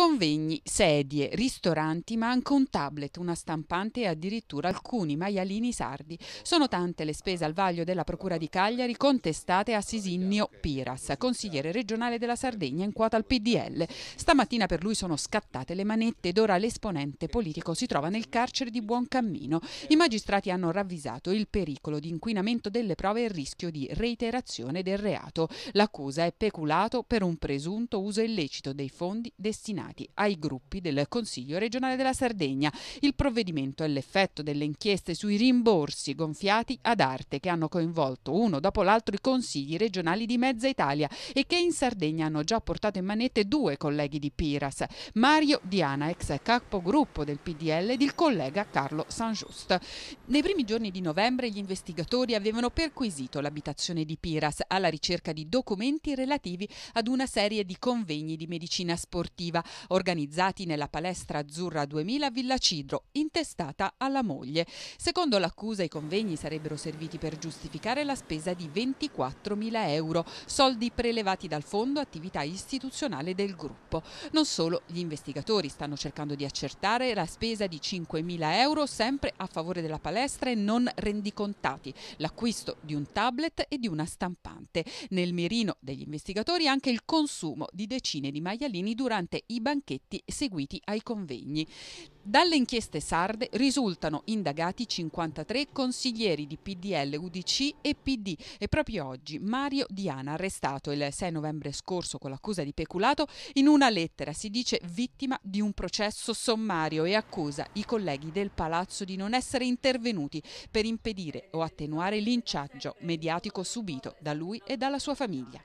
Convegni, sedie, ristoranti, ma anche un tablet, una stampante e addirittura alcuni maialini sardi. Sono tante le spese al vaglio della Procura di Cagliari contestate a Sisinnio Piras, consigliere regionale della Sardegna in quota al PDL. Stamattina per lui sono scattate le manette ed ora l'esponente politico si trova nel carcere di Buon Cammino. I magistrati hanno ravvisato il pericolo di inquinamento delle prove e il rischio di reiterazione del reato. L'accusa è peculato per un presunto uso illecito dei fondi destinati destinati ai gruppi del Consiglio regionale della Sardegna. Il provvedimento è l'effetto delle inchieste sui rimborsi gonfiati ad arte che hanno coinvolto uno dopo l'altro i consigli regionali di mezza Italia e che in Sardegna hanno già portato in manette due colleghi di Piras, Mario Diana, ex capogruppo del PDL, ed il collega Carlo San Just. Nei primi giorni di novembre gli investigatori avevano perquisito l'abitazione di Piras alla ricerca di documenti relativi ad una serie di convegni di medicina sportiva organizzati nella palestra azzurra 2000 a Villa Cidro, intestata alla moglie. Secondo l'accusa i convegni sarebbero serviti per giustificare la spesa di 24.000 euro, soldi prelevati dal fondo attività istituzionale del gruppo. Non solo, gli investigatori stanno cercando di accertare la spesa di 5.000 euro sempre a favore della palestra e non rendicontati, l'acquisto di un tablet e di una stampante. Nel mirino degli investigatori anche il consumo di decine di maialini durante i banchetti seguiti ai convegni. Dalle inchieste sarde risultano indagati 53 consiglieri di PDL, UDC e PD e proprio oggi Mario Diana, arrestato il 6 novembre scorso con l'accusa di peculato, in una lettera si dice vittima di un processo sommario e accusa i colleghi del Palazzo di non essere intervenuti per impedire o attenuare linciaggio mediatico subito da lui e dalla sua famiglia.